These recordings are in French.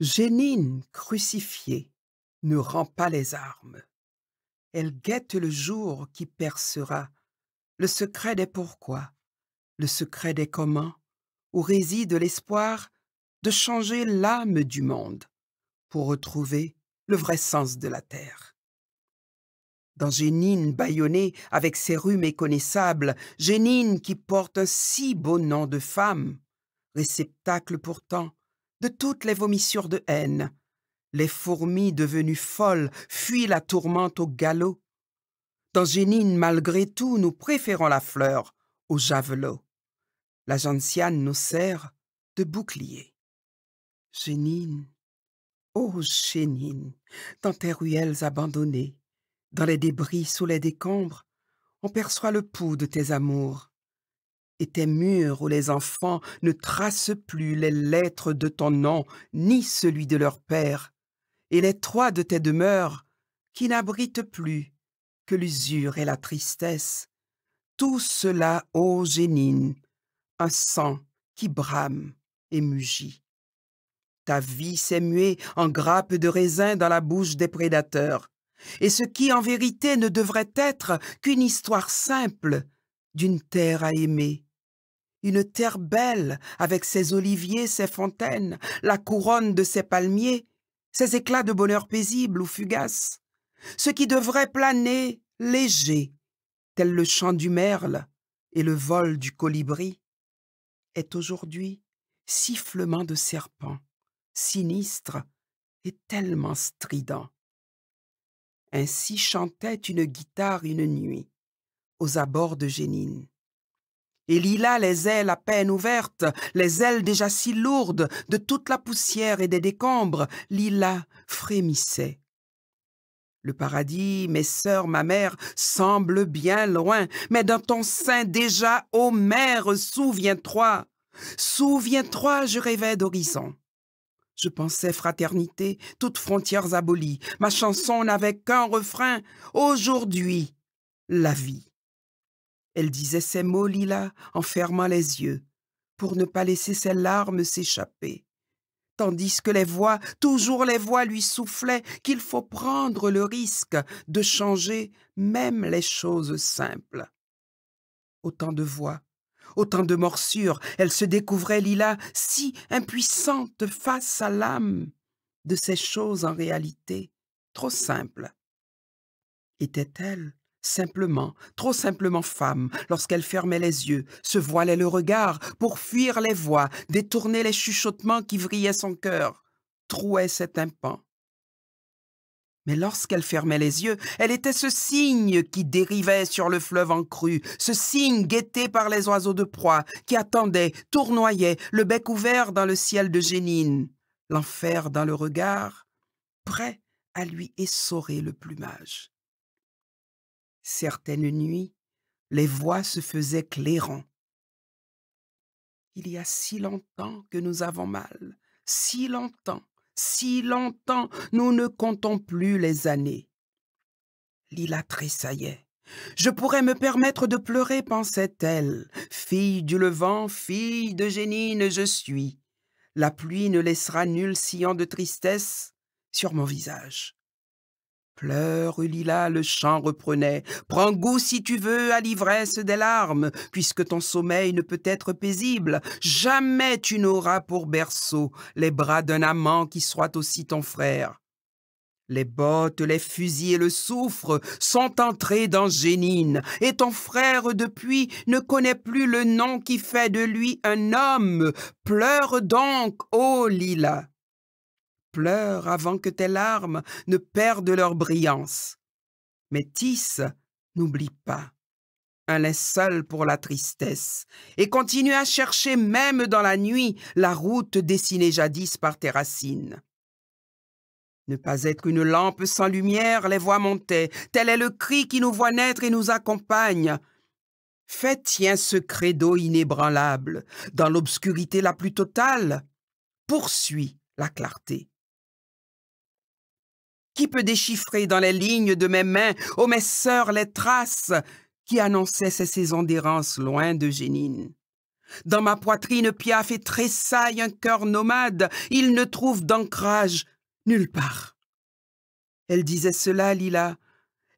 Génine crucifiée ne rend pas les armes. Elle guette le jour qui percera le secret des pourquoi, le secret des comment, où réside l'espoir de changer l'âme du monde pour retrouver le vrai sens de la terre. Dans Génine bâillonnée avec ses rues méconnaissables, Génine qui porte un si beau nom de femme, réceptacle pourtant de toutes les vomissures de haine. Les fourmis devenues folles fuient la tourmente au galop. Dans Génine, malgré tout, nous préférons la fleur au javelot. La gentiane nous sert de bouclier. Génine, ô Génine, dans tes ruelles abandonnées, dans les débris sous les décombres, on perçoit le pouls de tes amours et tes murs où les enfants ne tracent plus les lettres de ton nom, ni celui de leur père, et les trois de tes demeures, qui n'abritent plus que l'usure et la tristesse. Tout cela, ô génine, un sang qui brame et mugit. Ta vie s'est muée en grappe de raisin dans la bouche des prédateurs, et ce qui en vérité ne devrait être qu'une histoire simple d'une terre à aimer, une terre belle, avec ses oliviers, ses fontaines, la couronne de ses palmiers, ses éclats de bonheur paisible ou fugace, ce qui devrait planer léger, tel le chant du merle et le vol du colibri, est aujourd'hui sifflement de serpent, sinistre et tellement strident. Ainsi chantait une guitare une nuit, aux abords de Génine et lila les ailes à peine ouvertes, les ailes déjà si lourdes de toute la poussière et des décombres, lila frémissait. Le paradis, mes sœurs, ma mère, semble bien loin, mais dans ton sein déjà, ô mère, souviens-toi. Souviens-toi, je rêvais d'horizon. Je pensais fraternité, toutes frontières abolies. Ma chanson n'avait qu'un refrain. Aujourd'hui, la vie. Elle disait ces mots Lila, en fermant les yeux, pour ne pas laisser ses larmes s'échapper, tandis que les voix, toujours les voix, lui soufflaient qu'il faut prendre le risque de changer même les choses simples. Autant de voix, autant de morsures, elle se découvrait Lila si impuissante face à l'âme de ces choses en réalité trop simples. Était-elle simplement, trop simplement femme, lorsqu'elle fermait les yeux, se voilait le regard pour fuir les voix, détourner les chuchotements qui vrillaient son cœur, trouait cet impan. Mais lorsqu'elle fermait les yeux, elle était ce cygne qui dérivait sur le fleuve en crue, ce cygne guetté par les oiseaux de proie, qui attendait, tournoyait, le bec ouvert dans le ciel de Génine, l'enfer dans le regard, prêt à lui essorer le plumage. Certaines nuits, les voix se faisaient clairant. Il y a si longtemps que nous avons mal, si longtemps, si longtemps, nous ne comptons plus les années. Lila tressaillait. Je pourrais me permettre de pleurer, pensait-elle. Fille du Levant, fille de Génine, je suis. La pluie ne laissera nul sillon de tristesse sur mon visage. Pleure, Lila, le chant reprenait. Prends goût si tu veux à l'ivresse des larmes, puisque ton sommeil ne peut être paisible. Jamais tu n'auras pour berceau les bras d'un amant qui soit aussi ton frère. Les bottes, les fusils et le soufre sont entrés dans Génine, et ton frère depuis ne connaît plus le nom qui fait de lui un homme. Pleure donc, ô oh Lila pleure avant que tes larmes ne perdent leur brillance. Mais Tisse, n'oublie pas, un seul pour la tristesse, et continue à chercher même dans la nuit la route dessinée jadis par tes racines. Ne pas être une lampe sans lumière, les voix montaient, tel est le cri qui nous voit naître et nous accompagne. Fais tien ce d'eau inébranlable, dans l'obscurité la plus totale, poursuis la clarté. Qui peut déchiffrer dans les lignes de mes mains, ô mes sœurs, les traces qui annonçaient ces saisons d'errance loin de Génine Dans ma poitrine piaffe et tressaille un cœur nomade, il ne trouve d'ancrage nulle part. Elle disait cela, Lila,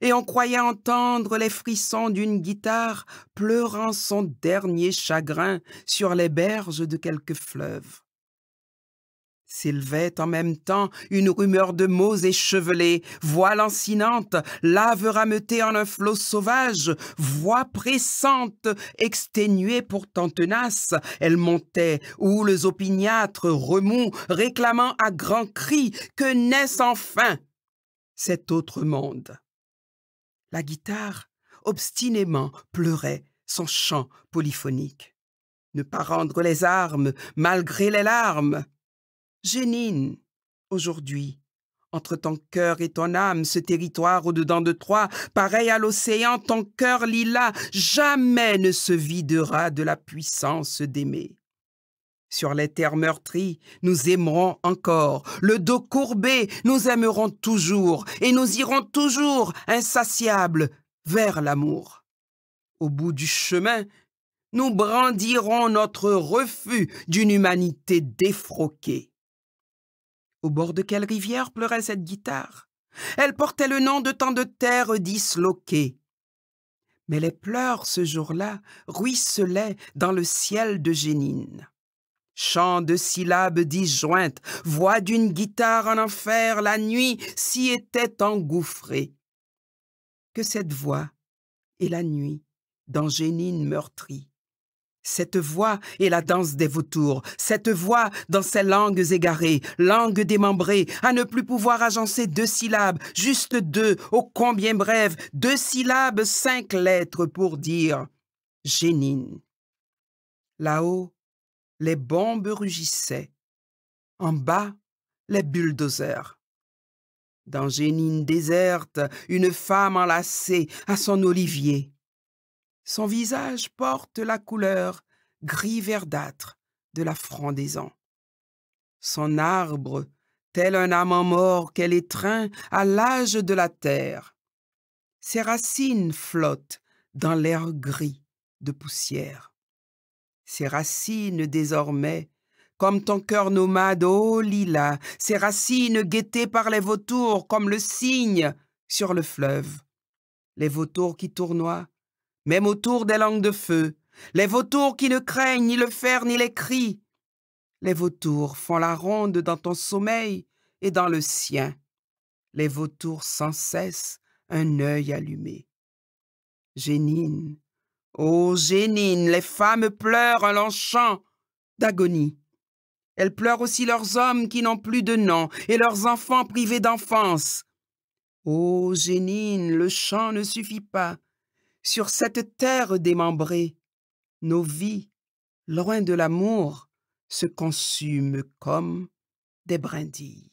et on croyait entendre les frissons d'une guitare pleurant son dernier chagrin sur les berges de quelque fleuve. S'élevait en même temps une rumeur de mots échevelés, voix lancinante, lave rameutée en un flot sauvage, voix pressante, exténuée pourtant tenace, elle montait, houles opiniâtres, remous, réclamant à grands cris que naisse enfin cet autre monde. La guitare, obstinément, pleurait son chant polyphonique. Ne pas rendre les armes, malgré les larmes, Génine, aujourd'hui, entre ton cœur et ton âme, ce territoire au-dedans de toi, pareil à l'océan, ton cœur lilas, jamais ne se videra de la puissance d'aimer. Sur les terres meurtries, nous aimerons encore. Le dos courbé, nous aimerons toujours, et nous irons toujours, insatiables, vers l'amour. Au bout du chemin, nous brandirons notre refus d'une humanité défroquée. Au bord de quelle rivière pleurait cette guitare Elle portait le nom de tant de terres disloquées. Mais les pleurs ce jour-là ruisselaient dans le ciel de Génine. Chant de syllabes disjointes, voix d'une guitare en enfer, la nuit s'y était engouffrée. Que cette voix et la nuit, dans Génine meurtrie, cette voix est la danse des vautours, cette voix dans ces langues égarées, langues démembrées, à ne plus pouvoir agencer deux syllabes, juste deux, ô combien brèves, deux syllabes, cinq lettres pour dire Génine. Là-haut, les bombes rugissaient. En bas, les bulldozers. Dans Génine déserte, une femme enlacée à son olivier. Son visage porte la couleur gris verdâtre de la frondaison. Son arbre, tel un amant mort qu'elle étreint à l'âge de la terre, ses racines flottent dans l'air gris de poussière. Ses racines désormais, comme ton cœur nomade, ô lilas, ses racines guettées par les vautours comme le cygne sur le fleuve. Les vautours qui tournoient même autour des langues de feu, les vautours qui ne craignent ni le fer ni les cris. Les vautours font la ronde dans ton sommeil et dans le sien. Les vautours sans cesse un œil allumé. Génine, ô Génine, les femmes pleurent un l'enchant chant d'agonie. Elles pleurent aussi leurs hommes qui n'ont plus de nom et leurs enfants privés d'enfance. Ô Génine, le chant ne suffit pas sur cette terre démembrée, nos vies, loin de l'amour, se consument comme des brindilles.